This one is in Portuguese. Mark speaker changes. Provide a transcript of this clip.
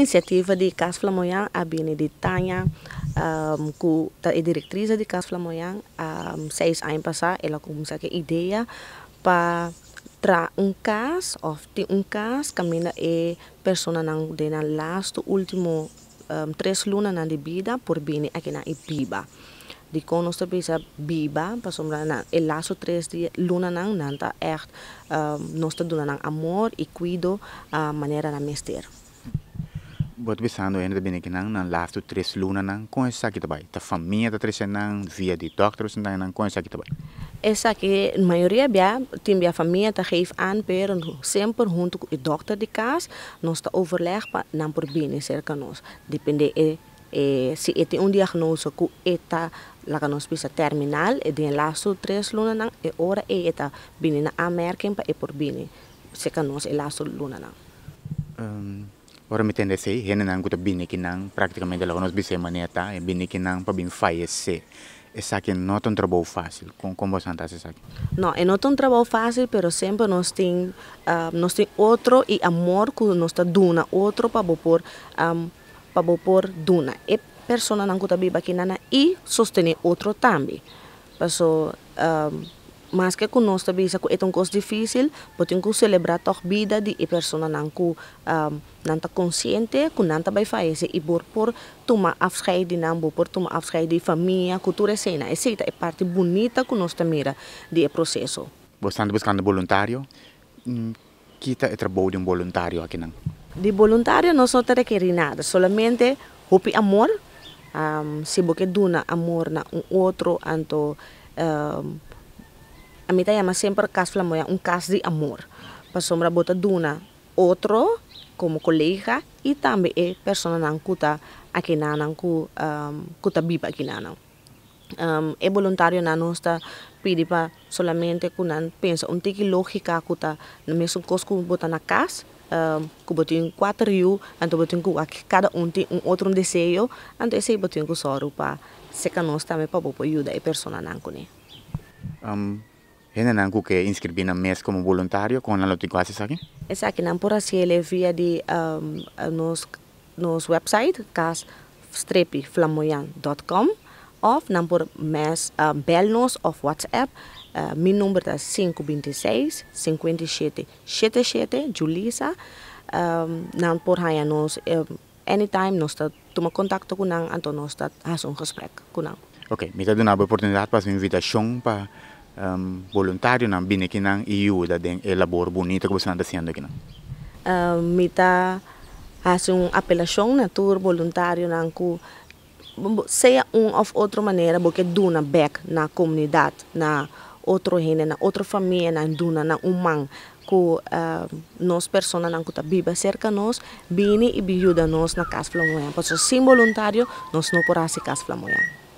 Speaker 1: iniciativa de Cas Flamoyan a Bine de Tânia, um, cu a e diretriz de Cas Flamoyant, um, seis anos passar, ela começou a ideia para tra un cas of ti un cas camina e persona nang de na last ultimo um, tres luna nan de vida por bine aqui na ibiba de kon nosta pisa biba pasomra na el laso tres di luna nan nanta echt um, nosta duna nan amor e cuido a manera na mestero
Speaker 2: bot bisando ainda bem que não não lafto três luna não conhece aqui também a família tá três não via de doctors não não conhece aqui também
Speaker 1: essa aqui a maioria bia tem bia família tá geef aan per sempre junto com o doctor de casa nós tá overleg pa não por bem cerca nós depende é eh, si ete un diagnose ku eta laka nos pisa terminal e den laso tres luna nang e ora e eta bini na amerken pa e por bini se kanos e laso luna nang
Speaker 2: um. Ora mi tende sei hene nang kuta bini kinang praticamente la nos bise maniata e bini kinang pa bin faie se. Essa que não é um trabalho fácil. com como você está essa aqui?
Speaker 1: Não, é não um trabalho fácil, mas sempre nós tem uh, ah, nós temos outro e amor que nós está duna outro para pôr, um, para pôr duna. E pessoa não está bem aqui e sostener outro também. Então, um, mas que kun nós tabi sa é itong coisa difícil, putin ko celebrar a bida de pessoas persona nang ko um, que ah, tá consciente, kun nanta bay fae se ibor por tuma afeição de nós, por tuma afeição de família, cultura cena, etc. É, é parte bonita que nós tamira di processo.
Speaker 2: Você está buscando voluntário? Mm, que é trabalho de um voluntário aqui não?
Speaker 1: De voluntário nós não requer nada, solamente o amor, um, se você dona amor na um outro, anto um, ah, a mim chama sempre caso flamboyant, um caso de amor. Para sombra bota duna, outro como colega e também é pessoa não cuta aqui na não cu um, cuta biba aqui na não. Um, é voluntário na nossa pedi para solamente quando pensa um tiki lógica cuta no mesmo coisa que bota na casa que botin quatro rio, então botin que cada um tem um outro desejo, então esse botin que soro para secar nós também para poder ajudar a pessoa na ancone.
Speaker 2: Um, Hennan kuke inscribina mês como voluntário com a Lotiquase aqui?
Speaker 1: Exato, não por assim ele via de um, ähm, nos nos website cas-flamoyan.com of não por mês uh, ähm, bel-nos ou WhatsApp Uh, meu número é 526 57 77 Julissa. Um, ähm, não por aí nós um, anytime nós toma contato com nós, então nós faz um gesprek com nós.
Speaker 2: Ok, me dá uma oportunidade para a invitação para um, voluntario na bine que EU da den elabor eh, bonito que você anda sendo aqui não
Speaker 1: uh, um, mita faz um apelação na tour voluntário na cu seja um ou outra maneira porque duna back na comunidade na otro rene na otro família na duna na umang ku uh, nos persona nang kuta biba cerca nos bini ibiuda nos na kasflamoyan. Paso sin voluntario nos no porasi kasflamoyan.